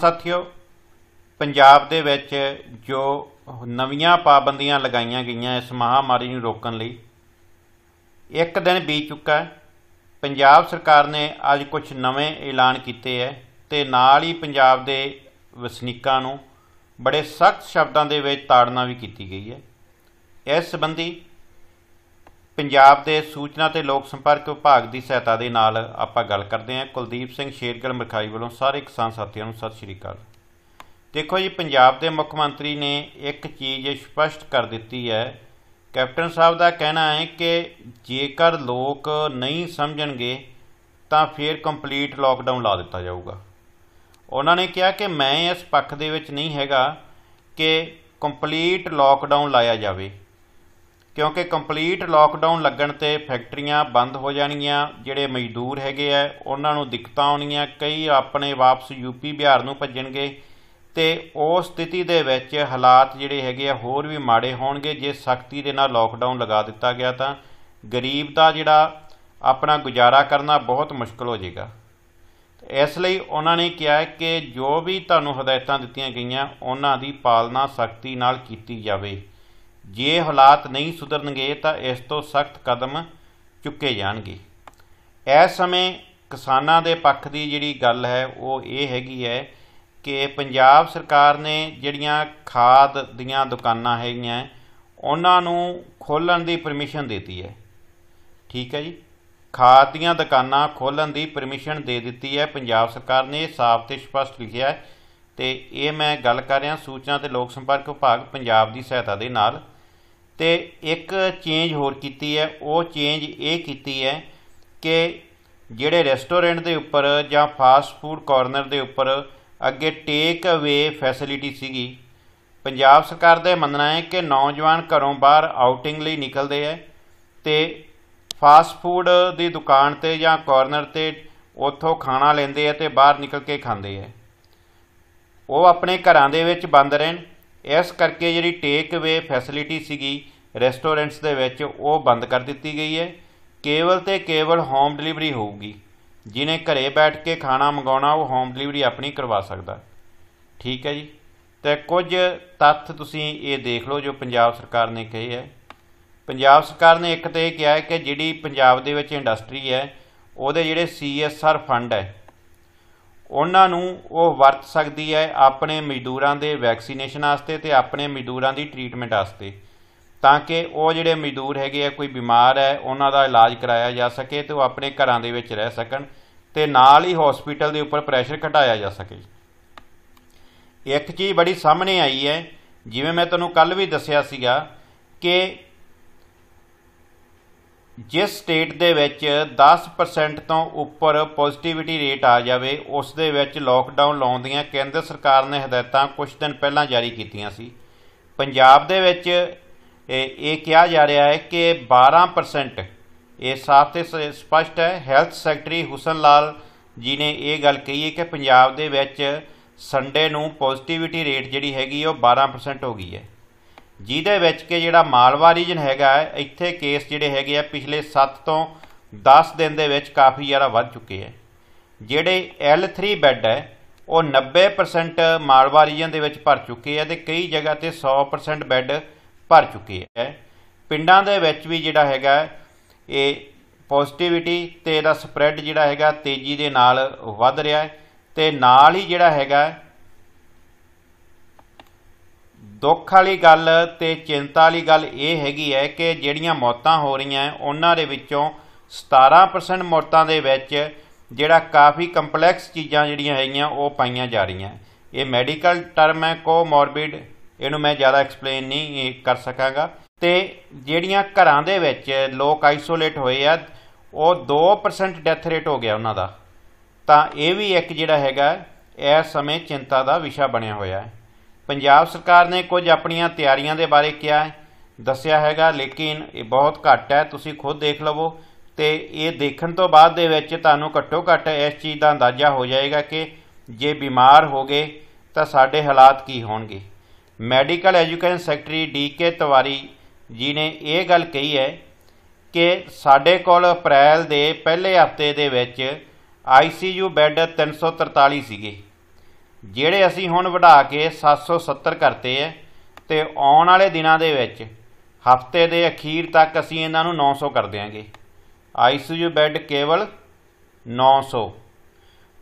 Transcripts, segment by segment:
ਸਾਥੀਓ ਪੰਜਾਬ ਦੇ ਵਿੱਚ ਜੋ ਨਵੀਆਂ ਪਾਬੰਦੀਆਂ ਲਗਾਈਆਂ ਗਈਆਂ ਇਸ ਮਹਾਮਾਰੀ ਨੂੰ ਰੋਕਣ ਲਈ ਇੱਕ ਦਿਨ ਬੀਤ ਚੁੱਕਾ ਹੈ ਪੰਜਾਬ ਸਰਕਾਰ ਨੇ ਅੱਜ ਕੁਝ ਨਵੇਂ ਐਲਾਨ ਕੀਤੇ ਐ ਤੇ ਨਾਲ ਹੀ ਪੰਜਾਬ ਦੇ ਵਸਨੀਕਾਂ ਨੂੰ ਬੜੇ ਸਖਤ ਸ਼ਬਦਾਂ ਦੇ ਵਿੱਚ ਤਾੜਨਾ ਵੀ ਕੀਤੀ ਗਈ ਹੈ ਇਸ ਸੰਬੰਧੀ ਪੰਜਾਬ ਦੇ ਸੂਚਨਾ ਤੇ ਲੋਕ ਸੰਪਰਕ ਵਿਭਾਗ ਦੀ ਸਹਾਇਤਾ ਦੇ ਨਾਲ ਆਪਾਂ ਗੱਲ ਕਰਦੇ ਹਾਂ ਕੁਲਦੀਪ ਸਿੰਘ ਸ਼ੇਰਗਲ ਮਰਖਾਈ ਵੱਲੋਂ ਸਾਰੇ ਕਿਸਾਨ ਸਾਥੀਆਂ ਨੂੰ ਸਤਿ ਸ਼੍ਰੀ ਅਕਾਲ ਦੇਖੋ ਜੀ ਪੰਜਾਬ ਦੇ ਮੁੱਖ ਮੰਤਰੀ ਨੇ ਇੱਕ ਚੀਜ਼ ਸਪਸ਼ਟ ਕਰ ਦਿੱਤੀ ਹੈ ਕੈਪਟਨ ਸਾਹਿਬ ਦਾ ਕਹਿਣਾ ਹੈ ਕਿ ਜੇਕਰ ਲੋਕ ਨਹੀਂ ਸਮਝਣਗੇ ਤਾਂ ਫੇਰ ਕੰਪਲੀਟ ਲਾਕਡਾਊਨ ਲਾ ਦਿੱਤਾ ਜਾਊਗਾ ਉਹਨਾਂ ਨੇ ਕਿਹਾ ਕਿ ਮੈਂ ਇਸ ਪੱਖ ਦੇ ਵਿੱਚ ਨਹੀਂ ਹੈਗਾ ਕਿ ਕੰਪਲੀਟ ਲਾਕਡਾਊਨ ਲਾਇਆ ਜਾਵੇ ਕਿਉਂਕਿ ਕੰਪਲੀਟ ਲੋਕਡਾਊਨ ਲੱਗਣ ਤੇ ਫੈਕਟਰੀਆਂ ਬੰਦ ਹੋ ਜਾਣਗੀਆਂ ਜਿਹੜੇ ਮਜ਼ਦੂਰ ਹੈਗੇ ਆ ਉਹਨਾਂ ਨੂੰ ਦਿੱਕਤਾਂ ਆਉਣੀਆਂ ਕਈ ਆਪਣੇ ਵਾਪਸ ਯੂਪੀ ਬਿਹਾਰ ਨੂੰ ਭੱਜਣਗੇ ਤੇ ਉਸ ਸਥਿਤੀ ਦੇ ਵਿੱਚ ਹਾਲਾਤ ਜਿਹੜੇ ਹੈਗੇ ਆ ਹੋਰ ਵੀ ਮਾੜੇ ਹੋਣਗੇ ਜੇ ਸਖਤੀ ਦੇ ਨਾਲ ਲੋਕਡਾਊਨ ਲਗਾ ਦਿੱਤਾ ਗਿਆ ਤਾਂ ਗਰੀਬ ਦਾ ਜਿਹੜਾ ਆਪਣਾ ਗੁਜ਼ਾਰਾ ਕਰਨਾ ਬਹੁਤ ਮੁਸ਼ਕਲ ਹੋ ਜਾਏਗਾ ਇਸ ਲਈ ਉਹਨਾਂ ਨੇ ਕਿਹਾ ਕਿ ਜੋ ਵੀ ਤੁਹਾਨੂੰ ਹਦਾਇਤਾਂ ਦਿੱਤੀਆਂ ਗਈਆਂ ਉਹਨਾਂ ਦੀ ਪਾਲਣਾ ਸਖਤੀ ਨਾਲ ਕੀਤੀ ਜਾਵੇ ਜੇ ਹਾਲਾਤ ਨਹੀਂ ਸੁਧਰਨਗੇ ਤਾਂ ਇਸ ਤੋਂ ਸਖਤ ਕਦਮ ਚੁੱਕੇ ਜਾਣਗੇ ਇਸ ਸਮੇਂ ਕਿਸਾਨਾਂ ਦੇ ਪੱਖ ਦੀ ਜਿਹੜੀ ਗੱਲ ਹੈ ਉਹ ਇਹ ਹੈਗੀ ਹੈ ਕਿ ਪੰਜਾਬ ਸਰਕਾਰ ਨੇ ਜਿਹੜੀਆਂ ਖਾਦ ਦੀਆਂ ਦੁਕਾਨਾਂ ਹੈਗੀਆਂ ਉਹਨਾਂ ਨੂੰ ਖੋਲਣ ਦੀ ਪਰਮਿਸ਼ਨ ਦਿੱਤੀ ਹੈ ਠੀਕ ਹੈ ਜੀ ਖਾਦ ਦੀਆਂ ਦੁਕਾਨਾਂ ਖੋਲਣ ਦੀ ਪਰਮਿਸ਼ਨ ਦੇ ਦਿੱਤੀ ਹੈ ਪੰਜਾਬ ਸਰਕਾਰ ਨੇ ਇਹ ਸਾਫ਼ ਤੇ ਸਪਸ਼ਟ ਲਿਖਿਆ ਹੈ ਤੇ ਇਹ ਮੈਂ ਗੱਲ ਕਰ ਰਿਹਾ ਸੂਚਨਾ ਤੇ ਲੋਕ ਸੰਪਰਕ ਵਿਭਾਗ ਪੰਜਾਬ ਦੀ ਸਹਾਇਤਾ ਦੇ ਨਾਲ ਤੇ ਇੱਕ ਚੇਂਜ ਹੋਰ ਕੀਤੀ ਹੈ ਉਹ ਚੇਂਜ ਇਹ ਕੀਤੀ ਹੈ ਕਿ ਜਿਹੜੇ ਰੈਸਟੋਰੈਂਟ ਦੇ ਉੱਪਰ ਜਾਂ ਫਾਸਟ ਫੂਡ ਕਾਰਨਰ ਦੇ ਉੱਪਰ ਅੱਗੇ ਟੇਕ ਅਵੇ ਫੈਸਿਲਿਟੀ ਸੀਗੀ ਪੰਜਾਬ ਸਰਕਾਰ ਦਾ ਮੰਨਣਾ ਹੈ ਕਿ ਨੌਜਵਾਨ ਘਰੋਂ ਬਾਹਰ ਆਊਟਿੰਗ ਲਈ ਨਿਕਲਦੇ ਐ ਤੇ ਫਾਸਟ ਫੂਡ ਦੀ ਦੁਕਾਨ ਤੇ ਜਾਂ ਕਾਰਨਰ ਤੇ ਉੱਥੋਂ ਖਾਣਾ ਲੈਂਦੇ ਐ ਤੇ ਬਾਹਰ ਨਿਕਲ ਕੇ ਖਾਂਦੇ ਐ ਉਹ ਆਪਣੇ ਘਰਾਂ ਦੇ ਵਿੱਚ ਬੰਦ ਰਹਿਣ ਇਸ ਕਰਕੇ ਜਿਹੜੀ ਟੇਕ ਅਵੇ ਫੈਸਿਲਿਟੀ ਸੀਗੀ ਰੈਸਟੋਰੈਂਟਸ ਦੇ ਵਿੱਚ ਉਹ ਬੰਦ ਕਰ ਦਿੱਤੀ ਗਈ ਹੈ ਕੇਵਲ ਤੇ ਕੇਵਲ ਹੋਮ ਡਿਲੀਵਰੀ ਹੋਊਗੀ ਜਿਨੇ ਘਰੇ ਬੈਠ ਕੇ ਖਾਣਾ ਮੰਗਾਉਣਾ ਉਹ ਹੋਮ ਡਿਲੀਵਰੀ ਆਪਣੀ ਕਰਵਾ ਸਕਦਾ ਠੀਕ ਹੈ ਜੀ ਤੇ ਕੁਝ ਤੱਥ ਤੁਸੀਂ ਇਹ ਦੇਖ ਲਓ ਜੋ ਪੰਜਾਬ ਸਰਕਾਰ ਨੇ ਕਹੇ ਹੈ ਪੰਜਾਬ ਸਰਕਾਰ ਨੇ ਇੱਕ ਤੇ ਇਹ ਕਿਹਾ ਹੈ ਕਿ ਜਿਹੜੀ ਪੰਜਾਬ ਦੇ ਵਿੱਚ ਇੰਡਸਟਰੀ ਹੈ ਉਹਦੇ ਜਿਹੜੇ ਸੀਐਸਆਰ ਫੰਡ ਹੈ ਉਹਨਾਂ ਨੂੰ ਉਹ ਵਰਤ ਸਕਦੀ ਹੈ ਆਪਣੇ ਮਜ਼ਦੂਰਾਂ ਦੇ ਵੈਕਸੀਨੇਸ਼ਨ ਵਾਸਤੇ ਤੇ ਆਪਣੇ ਮਜ਼ਦੂਰਾਂ ਦੀ ਟ੍ਰੀਟਮੈਂਟ ਵਾਸਤੇ ਤਾਂ ਕਿ ਉਹ ਜਿਹੜੇ ਮਜ਼ਦੂਰ ਹੈਗੇ ਆ ਕੋਈ ਬਿਮਾਰ ਹੈ ਉਹਨਾਂ ਦਾ ਇਲਾਜ ਕਰਾਇਆ ਜਾ ਸਕੇ ਤੇ ਉਹ ਆਪਣੇ ਘਰਾਂ ਦੇ ਵਿੱਚ ਰਹਿ ਸਕਣ ਤੇ ਨਾਲ ਹੀ ਹਸਪੀਟਲ ਦੇ ਉੱਪਰ ਪ੍ਰੈਸ਼ਰ ਘਟਾਇਆ ਜਾ ਸਕੇ ਇੱਕ ਚੀਜ਼ ਬੜੀ ਸਾਹਮਣੇ ਆਈ ਹੈ ਜਿਵੇਂ ਮੈਂ ਤੁਹਾਨੂੰ ਕੱਲ ਵੀ ਦੱਸਿਆ ਸੀਗਾ ਕਿ ਜਿਸ ਸਟੇਟ ਦੇ ਵਿੱਚ 10% ਤੋਂ ਉੱਪਰ ਪੋਜ਼ਿਟਿਵਿਟੀ ਰੇਟ ਆ ਜਾਵੇ ਉਸ ਦੇ ਵਿੱਚ ਲੋਕਡਾਊਨ ਲਾਉਣ ਦੀਆਂ ਕੇਂਦਰ ਸਰਕਾਰ ਨੇ ਹਦਾਇਤਾਂ ਕੁਝ ਦਿਨ ਪਹਿਲਾਂ ਜਾਰੀ ਕੀਤੀਆਂ ਸੀ ਪੰਜਾਬ ਦੇ ਵਿੱਚ ਇਹ ਕਿਹਾ ਜਾ ਰਿਹਾ ਹੈ ਕਿ 12% ਇਹ ਸਾਫ਼ ਤੇ ਸਪਸ਼ਟ ਹੈ ਹੈਲਥ ਸੈਕਟਰੀ ਹੁਸਨ ਲਾਲ ਜੀ ਨੇ ਇਹ ਗੱਲ ਕਹੀ ਹੈ ਕਿ ਪੰਜਾਬ ਦੇ ਵਿੱਚ ਸੰਡੇ ਨੂੰ ਪੋਜ਼ਿਟਿਵਿਟੀ ਰੇਟ ਜਿਹੜੀ ਹੈਗੀ ਉਹ 12% ਹੋ ਗਈ ਹੈ ਜਿਹਦੇ ਵਿੱਚ ਕਿ ਜਿਹੜਾ ਮਾਲਵਾ ਰੀਜਨ ਹੈਗਾ ਇੱਥੇ ਕੇਸ ਜਿਹੜੇ ਹੈਗੇ ਆ ਪਿਛਲੇ 7 ਤੋਂ 10 ਦਿਨ ਦੇ ਵਿੱਚ ਕਾਫੀ ਜ਼ਿਆਦਾ ਵੱਧ ਚੁੱਕੇ ਹੈ ਜਿਹੜੇ L3 ਬੈੱਡ ਹੈ ਉਹ 90% ਮਾਲਵਾ ਰੀਜਨ ਦੇ ਵਿੱਚ ਭਰ ਚੁੱਕੇ ਆ ਤੇ ਕਈ ਜਗ੍ਹਾ ਤੇ 100% ਬੈੱਡ ਭਰ ਚੁੱਕੇ ਆ ਪਿੰਡਾਂ ਦੇ ਵਿੱਚ ਵੀ ਜਿਹੜਾ ਹੈਗਾ ਇਹ ਪੋਜ਼ਿਟਿਵਿਟੀ ਤੇ ਦਾ ਸਪਰੈਡ ਜਿਹੜਾ ਹੈਗਾ ਤੇਜ਼ੀ ਦੇ ਨਾਲ ਵੱਧ ਰਿਹਾ ਹੈ ਤੇ ਨਾਲ ਹੀ ਜਿਹੜਾ ਹੈਗਾ ਦੁੱਖ ਵਾਲੀ ਗੱਲ ਤੇ ਚਿੰਤਾ ਵਾਲੀ ਗੱਲ ਇਹ ਹੈਗੀ ਹੈ ਕਿ ਜਿਹੜੀਆਂ ਮੌਤਾਂ ਹੋ ਰਹੀਆਂ ਉਹਨਾਂ ਦੇ ਵਿੱਚੋਂ 17% ਮੌਤਾਂ ਦੇ ਵਿੱਚ ਜਿਹੜਾ ਕਾਫੀ ਕੰਪਲੈਕਸ ਚੀਜ਼ਾਂ ਜਿਹੜੀਆਂ ਹੈਗੀਆਂ ਉਹ ਪਾਈਆਂ ਜਾ ਰਹੀਆਂ ਇਹ ਮੈਡੀਕਲ ਟਰਮ ਹੈ ਕੋਮੋਰਬਿਡ ਇਹਨੂੰ ਮੈਂ ਜ਼ਿਆਦਾ ਐਕਸਪਲੇਨ ਨਹੀਂ ਕਰ ਸਕਾਂਗਾ ਤੇ ਜਿਹੜੀਆਂ ਘਰਾਂ ਦੇ ਵਿੱਚ ਲੋਕ ਆਈਸੋਲੇਟ ਹੋਏ ਆ ਉਹ 2% ਡੈਥ ਰੇਟ ਹੋ ਗਿਆ ਉਹਨਾਂ ਦਾ ਤਾਂ ਇਹ ਵੀ ਇੱਕ ਜਿਹੜਾ ਹੈਗਾ ਇਸ ਸਮੇਂ ਚਿੰਤਾ ਦਾ ਵਿਸ਼ਾ ਬਣਿਆ ਹੋਇਆ ਹੈ ਪੰਜਾਬ ਸਰਕਾਰ ਨੇ ਕੁਝ ਆਪਣੀਆਂ ਤਿਆਰੀਆਂ ਦੇ ਬਾਰੇ ਕਿਹਾ ਹੈ ਦੱਸਿਆ ਹੈਗਾ ਲੇਕਿਨ ਇਹ ਬਹੁਤ ਘੱਟ ਹੈ ਤੁਸੀਂ ਖੁਦ ਦੇਖ ਲਵੋ ਤੇ ਇਹ ਦੇਖਣ ਤੋਂ ਬਾਅਦ ਦੇ ਵਿੱਚ ਤੁਹਾਨੂੰ ਘੱਟੋ ਘੱਟ ਇਸ ਚੀਜ਼ ਦਾ ਅੰਦਾਜ਼ਾ ਹੋ ਜਾਏਗਾ ਕਿ ਜੇ ਬਿਮਾਰ ਹੋ ਗਏ ਤਾਂ ਸਾਡੇ ਹਾਲਾਤ ਕੀ ਹੋਣਗੇ medical education secretary D K Tiwari ji ਨੇ ਇਹ ਗੱਲ ਕਹੀ ਹੈ ਕਿ ਸਾਡੇ ਕੋਲ ਅਪ੍ਰੈਲ ਦੇ ਪਹਿਲੇ ਹਫਤੇ ਦੇ ਵਿੱਚ ਆਈਸੀਯੂ ਬੈੱਡ 343 ਸੀਗੇ ਜਿਹੜੇ ਅਸੀਂ ਹੁਣ ਵਧਾ ਕੇ 770 ਕਰਤੇ ਐ ਤੇ ਆਉਣ ਵਾਲੇ ਦਿਨਾਂ ਦੇ ਵਿੱਚ ਹਫਤੇ ਦੇ ਅਖੀਰ ਤੱਕ ਅਸੀਂ ਇਹਨਾਂ ਨੂੰ 900 ਕਰ ਦਿਆਂਗੇ ਆਈਸੀਯੂ ਬੈੱਡ ਕੇਵਲ 900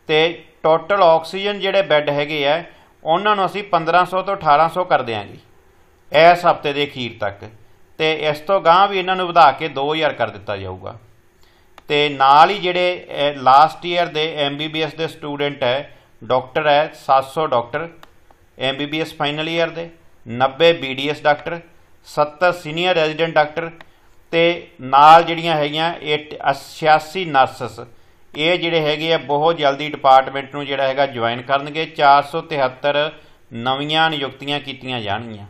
ਤੇ ਟੋਟਲ ਆਕਸੀਜਨ ਜਿਹੜੇ ਬੈੱਡ ਹੈਗੇ ਆ ਉਹਨਾਂ ਨੂੰ ਅਸੀਂ 1500 ਤੋਂ 1800 ਕਰ ਦਿਆਂਗੇ ਇਸ ਹਫਤੇ ਦੇ ਅਖੀਰ ਤੱਕ ਤੇ ਇਸ ਤੋਂ ਗਾਂ ਵੀ ਇਹਨਾਂ ਨੂੰ ਵਧਾ ਕੇ 2000 ਕਰ ਦਿੱਤਾ ਜਾਊਗਾ ਤੇ ਨਾਲ ਹੀ ਜਿਹੜੇ ਲਾਸਟ ਈਅਰ ਦੇ ਐਮਬੀਬੀਐਸ ਦੇ ਸਟੂਡੈਂਟ ਹੈ ਡਾਕਟਰ ਹੈ 700 ਡਾਕਟਰ ਐਮਬੀਬੀਐਸ ਫਾਈਨਲ ਈਅਰ ਦੇ 90 BDS doctor 70 senior resident doctor ਤੇ ਨਾਲ ਜਿਹੜੀਆਂ ਹੈਗੀਆਂ 86 ਨਰਸਸ ਇਹ ਜਿਹੜੇ ਹੈਗੇ ਆ ਬਹੁਤ ਜਲਦੀ ਡਿਪਾਰਟਮੈਂਟ ਨੂੰ ਜਿਹੜਾ ਹੈਗਾ ਜੁਆਇਨ ਕਰਨਗੇ 473 ਨਵੀਆਂ ਨਿਯੁਕਤੀਆਂ ਕੀਤੀਆਂ ਜਾਣਗੀਆਂ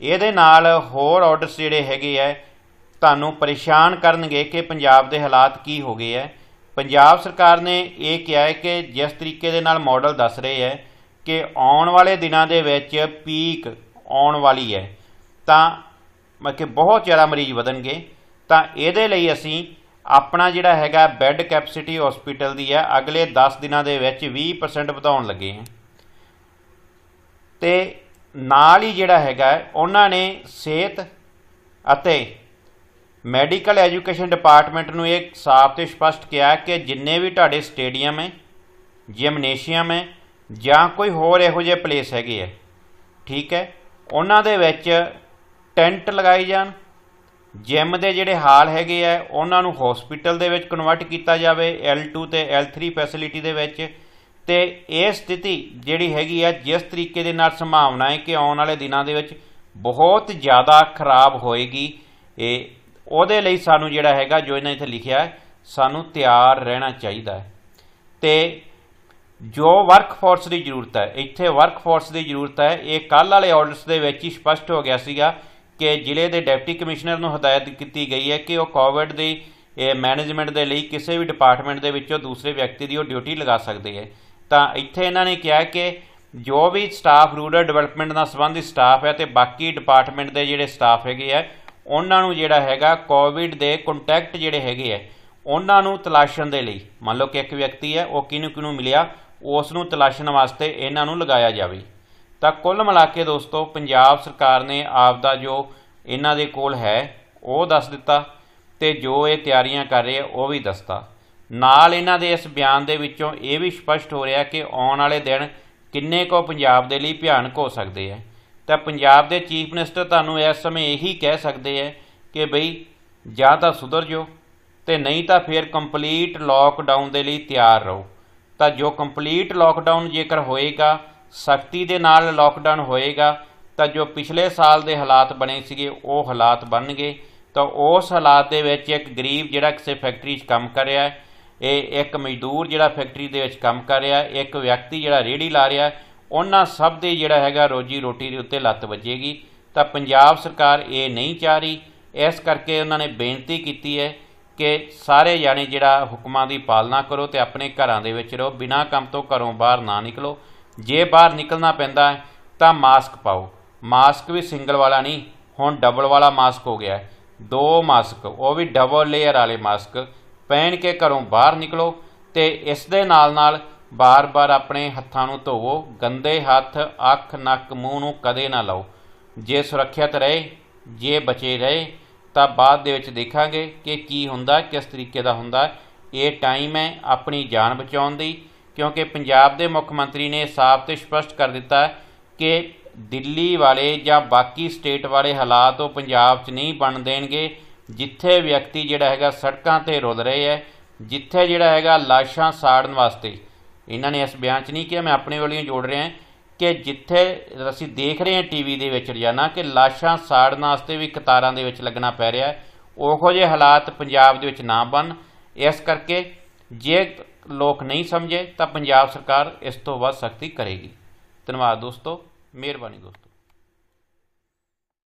ਇਹਦੇ ਨਾਲ ਹੋਰ ਆਰਡਰਸ ਜਿਹੜੇ ਹੈਗੇ ਆ ਤੁਹਾਨੂੰ ਪਰੇਸ਼ਾਨ ਕਰਨਗੇ ਕਿ ਪੰਜਾਬ ਦੇ ਹਾਲਾਤ ਕੀ ਹੋ ਗਏ ਆ ਪੰਜਾਬ ਸਰਕਾਰ ਨੇ ਇਹ ਕਿਹਾ ਹੈ ਕਿ ਜਿਸ ਤਰੀਕੇ ਦੇ ਨਾਲ ਮਾਡਲ ਦੱਸ ਰਹੇ ਹੈ ਕਿ ਆਉਣ ਵਾਲੇ ਦਿਨਾਂ ਦੇ ਵਿੱਚ ਪੀਕ ਆਉਣ ਵਾਲੀ ਹੈ ਤਾਂ ਮਤਲਬ ਕਿ ਬਹੁਤ ਜ਼ਿਆਦਾ ਮਰੀਜ਼ ਵਧਣਗੇ ਤਾਂ ਇਹਦੇ ਲਈ ਅਸੀਂ ਆਪਣਾ ਜਿਹੜਾ ਹੈਗਾ ਬੈੱਡ ਕੈਪੈਸਿਟੀ ਹਸਪੀਟਲ ਦੀ ਹੈ ਅਗਲੇ 10 ਦਿਨਾਂ ਦੇ ਵਿੱਚ 20% ਵਧਾਉਣ ਲੱਗੇ ਹਾਂ ਤੇ ਨਾਲ ਹੀ ਜਿਹੜਾ ਹੈਗਾ ਉਹਨਾਂ ਨੇ ਸਿਹਤ ਅਤੇ ਮੈਡੀਕਲ ਐਜੂਕੇਸ਼ਨ ਡਿਪਾਰਟਮੈਂਟ ਨੂੰ ਇਹ ਸਾਫ਼ ਤੇ ਸਪਸ਼ਟ ਕਿਹਾ ਕਿ ਜਿੰਨੇ ਵੀ ਤੁਹਾਡੇ ਸਟੇਡੀਅਮ ਹੈ ਜਿਮਨੇਸ਼ੀਅਮ ਹੈ ਜਾਂ ਕੋਈ ਹੋਰ ਇਹੋ ਜਿਹੇ ਪਲੇਸ ਹੈਗੇ ਆ ਠੀਕ ਹੈ ਉਹਨਾਂ ਦੇ ਵਿੱਚ ਟੈਂਟ ਲਗਾਏ ਜਾਣ ਜਿਮ ਦੇ ਜਿਹੜੇ ਹਾਲ ਹੈਗੇ ਆ ਉਹਨਾਂ ਨੂੰ ਹਸਪੀਟਲ ਦੇ ਵਿੱਚ ਕਨਵਰਟ ਕੀਤਾ ਜਾਵੇ L2 ਤੇ L3 ਫੈਸਿਲਿਟੀ ਦੇ ਵਿੱਚ ਤੇ ਇਹ ਸਥਿਤੀ ਜਿਹੜੀ ਹੈਗੀ ਆ ਜਿਸ ਤਰੀਕੇ ਦੇ ਨਾਲ ਸੰਭਾਵਨਾ ਹੈ ਕਿ ਆਉਣ ਵਾਲੇ ਦਿਨਾਂ ਦੇ ਵਿੱਚ ਬਹੁਤ ਜ਼ਿਆਦਾ ਖਰਾਬ ਹੋਏਗੀ ਇਹ ਉਹਦੇ ਲਈ ਸਾਨੂੰ ਜਿਹੜਾ ਹੈਗਾ ਜੋ ਇਹਨਾਂ ਇੱਥੇ ਲਿਖਿਆ ਹੈ ਸਾਨੂੰ ਤਿਆਰ ਰਹਿਣਾ ਚਾਹੀਦਾ ਹੈ ਤੇ ਜੋ ਵਰਕਫੋਰਸ ਦੀ ਜ਼ਰੂਰਤ ਹੈ ਇੱਥੇ ਵਰਕਫੋਰਸ ਦੀ ਜ਼ਰੂਰਤ ਹੈ ਇਹ ਕੱਲ ਵਾਲੇ ਆਰਡਰਸ ਦੇ ਵਿੱਚ ਹੀ ਸਪਸ਼ਟ ਹੋ ਗਿਆ ਸੀਗਾ ਕਿ ਜ਼ਿਲ੍ਹੇ ਦੇ ਡਿਪਟੀ ਕਮਿਸ਼ਨਰ ਨੂੰ ਹਦਾਇਤ ਕੀਤੀ ਗਈ ਹੈ ਕਿ ਉਹ ਕੋਵਿਡ ਦੀ ਇਹ ਮੈਨੇਜਮੈਂਟ ਦੇ ਲਈ ਕਿਸੇ ਵੀ ਡਿਪਾਰਟਮੈਂਟ ਦੇ ਵਿੱਚੋਂ ਦੂਸਰੇ ਵਿਅਕਤੀ ਦੀ ਉਹ ਡਿਊਟੀ ਲਗਾ ਸਕਦੇ ਹੈ ਤਾਂ ਇੱਥੇ ਇਹਨਾਂ ਨੇ ਕਿਹਾ ਕਿ ਜੋ ਵੀ ਸਟਾਫ ਰੂਰਲ ਡਿਵੈਲਪਮੈਂਟ ਨਾਲ ਸੰਬੰਧਿਤ ਸਟਾਫ ਹੈ ਤੇ ਬਾਕੀ ਡਿਪਾਰਟਮੈਂਟ ਦੇ ਜਿਹੜੇ ਸਟਾਫ ਹੈਗੇ ਆ ਉਹਨਾਂ ਨੂੰ ਜਿਹੜਾ ਹੈਗਾ ਕੋਵਿਡ ਦੇ ਕੰਟੈਕਟ ਜਿਹੜੇ ਹੈਗੇ ਆ ਉਹਨਾਂ ਨੂੰ ਤਲਾਸ਼ਣ ਦੇ ਲਈ ਮੰਨ ਲਓ ਕਿ ਇੱਕ ਵਿਅਕਤੀ ਹੈ ਉਹ ਕਿਹਨੂੰ ਕਿਹਨੂੰ ਮਿਲਿਆ ਉਸ ਨੂੰ ਤਲਾਸ਼ਣ ਵਾਸਤੇ ਇਹਨਾਂ ਨੂੰ ਲਗਾਇਆ ਜਾਵੇ ਤਾਂ ਕੁੱਲ ਮਿਲਾ ਕੇ ਦੋਸਤੋ ਪੰਜਾਬ ਸਰਕਾਰ ਨੇ ਆਪ ਦਾ ਜੋ ਇਹਨਾਂ ਦੇ ਕੋਲ ਹੈ ਉਹ ਦੱਸ ਦਿੱਤਾ ਤੇ ਜੋ ਇਹ ਤਿਆਰੀਆਂ ਕਰ ਰਹੇ ਆ ਉਹ ਵੀ ਦੱਸਤਾ ਨਾਲ ਇਹਨਾਂ ਦੇ ਇਸ ਬਿਆਨ ਦੇ ਵਿੱਚੋਂ ਇਹ ਵੀ ਸਪਸ਼ਟ ਹੋ ਰਿਹਾ ਕਿ ਆਉਣ ਵਾਲੇ ਦਿਨ ਕਿੰਨੇ ਕੋ ਪੰਜਾਬ ਦੇ ਲਈ ਭਿਆਨਕ ਹੋ ਸਕਦੇ ਆ ਤਾਂ ਪੰਜਾਬ ਦੇ ਚੀਫ ਮਿਨਿਸਟਰ ਤੁਹਾਨੂੰ ਇਸ ਸਮੇਂ ਇਹੀ ਕਹਿ ਸਕਦੇ ਐ ਕਿ ਬਈ ਜਾਂ ਤਾਂ ਸੁਧਰ ਜਾਓ ਤੇ ਨਹੀਂ ਤਾਂ ਫੇਰ ਕੰਪਲੀਟ ਲੋਕਡਾਊਨ ਦੇ ਲਈ ਤਿਆਰ ਰਹੋ ਤਾਂ ਜੋ ਕੰਪਲੀਟ ਲੋਕਡਾਊਨ ਜੇਕਰ ਹੋਏਗਾ ਸਖਤੀ ਦੇ ਨਾਲ ਲੋਕਡਾਊਨ ਹੋਏਗਾ ਤਾਂ ਜੋ ਪਿਛਲੇ ਸਾਲ ਦੇ ਹਾਲਾਤ ਬਣੇ ਸੀਗੇ ਉਹ ਹਾਲਾਤ ਬਣਨਗੇ ਤਾਂ ਉਸ ਹਾਲਾਤ ਦੇ ਵਿੱਚ ਇੱਕ ਗਰੀਬ ਜਿਹੜਾ ਕਿਸੇ ਫੈਕਟਰੀ 'ਚ ਕੰਮ ਕਰ ਰਿਹਾ ਹੈ ਇਹ ਇੱਕ ਮਜ਼ਦੂਰ ਜਿਹੜਾ ਫੈਕਟਰੀ ਦੇ ਵਿੱਚ ਕੰਮ ਕਰ ਰਿਹਾ ਇੱਕ ਵਿਅਕਤੀ ਜਿਹੜਾ ਰੇੜੀ ਲਾ ਰਿਹਾ ਉਹਨਾਂ ਸਭ ਦੇ ਜਿਹੜਾ ਹੈਗਾ ਰੋਜੀ ਰੋਟੀ ਦੇ ਉੱਤੇ ਲੱਤ ਵੱਜੇਗੀ ਤਾਂ ਪੰਜਾਬ ਸਰਕਾਰ ਇਹ ਨਹੀਂ ਚਾਹ ਰਹੀ ਇਸ ਕਰਕੇ ਉਹਨਾਂ ਨੇ ਬੇਨਤੀ ਕੀਤੀ ਹੈ ਕਿ ਸਾਰੇ ਜਾਣੇ ਜਿਹੜਾ ਹੁਕਮਾਂ ਦੀ ਪਾਲਣਾ ਕਰੋ ਤੇ ਆਪਣੇ ਘਰਾਂ ਦੇ ਵਿੱਚ ਰਹੋ ਬਿਨਾਂ ਕੰਮ ਤੋਂ ਘਰੋਂ ਬਾਹਰ ਨਾ ਨਿਕਲੋ ਜੇ ਬਾਹਰ ਨਿਕਲਣਾ ਪੈਂਦਾ ਤਾਂ ਮਾਸਕ ਪਾਓ ਮਾਸਕ ਵੀ ਸਿੰਗਲ ਵਾਲਾ ਨਹੀਂ ਹੁਣ ਡਬਲ ਵਾਲਾ ਮਾਸਕ ਹੋ ਗਿਆ ਦੋ ਮਾਸਕ ਉਹ ਵੀ ਡਬਲ ਲੇਅਰ ਵਾਲੇ ਮਾਸਕ ਪਹਿਨ ਕੇ ਘਰੋਂ ਬਾਹਰ ਨਿਕਲੋ ਤੇ ਇਸ ਦੇ ਨਾਲ ਨਾਲ ਬਾਰ-ਬਾਰ ਆਪਣੇ ਹੱਥਾਂ ਨੂੰ ਧੋਵੋ ਗੰਦੇ ਹੱਥ ਅੱਖ ਨੱਕ ਮੂੰਹ ਨੂੰ ਕਦੇ ਨਾ ਲਾਓ ਜੇ ਸੁਰੱਖਿਅਤ ਰਹੇ ਜੇ ਬਚੇ ਰਹੇ ਤਾਂ ਬਾਅਦ ਦੇ ਵਿੱਚ ਦੇਖਾਂਗੇ ਕਿ ਕੀ ਹੁੰਦਾ ਕਿਸ ਤਰੀਕੇ ਦਾ ਹੁੰਦਾ ਇਹ ਟਾਈਮ ਹੈ ਆਪਣੀ ਜਾਨ ਬਚਾਉਣ ਦੀ ਕਿਉਂਕਿ ਪੰਜਾਬ ਦੇ ਮੁੱਖ ਮੰਤਰੀ ਨੇ ਸਾਫ਼ ਤੇ ਸਪਸ਼ਟ ਕਰ ਦਿੱਤਾ ਕਿ ਦਿੱਲੀ ਵਾਲੇ ਜਾਂ ਬਾਕੀ ਸਟੇਟ ਵਾਲੇ ਹਾਲਾਤ ਉਹ ਪੰਜਾਬ 'ਚ ਨਹੀਂ ਬਣ ਦੇਣਗੇ ਜਿੱਥੇ ਵਿਅਕਤੀ ਜਿਹੜਾ ਹੈਗਾ ਸੜਕਾਂ ਤੇ ਰੁੱਲ ਰਹੇ ਹੈ ਜਿੱਥੇ ਜਿਹੜਾ ਹੈਗਾ ਲਾਸ਼ਾਂ ਸਾੜਨ ਵਾਸਤੇ ਇਹਨਾਂ ਨੇ ਇਸ ਬਿਆਨ 'ਚ ਨਹੀਂ ਕਿਹਾ ਮੈਂ ਆਪਣੇ ਵਾਲੀਆਂ ਜੋੜ ਰਿਹਾ ਕਿ ਜਿੱਥੇ ਅਸੀਂ ਦੇਖ ਰਹੇ ਹਾਂ ਟੀਵੀ ਦੇ ਵਿੱਚ ਰੋਜ਼ਾਨਾ ਕਿ ਲਾਸ਼ਾਂ ਸਾੜਨ ਵਾਸਤੇ ਵੀ ਕਤਾਰਾਂ ਦੇ ਵਿੱਚ ਲੱਗਣਾ ਪੈ ਰਿਹਾ ਉਹੋ ਜਿਹੇ ਹਾਲਾਤ ਪੰਜਾਬ ਦੇ ਵਿੱਚ ਨਾ ਬਣ ਇਸ ਕਰਕੇ ਜੇ ਲੋਕ ਨਹੀਂ ਸਮਝੇ ਤਾਂ ਪੰਜਾਬ ਸਰਕਾਰ ਇਸ ਤੋਂ ਵੱਧ ਸਖਤੀ ਕਰੇਗੀ ਧੰਨਵਾਦ ਦੋਸਤੋ ਮਿਹਰਬਾਨੀ ਦੋਸਤੋ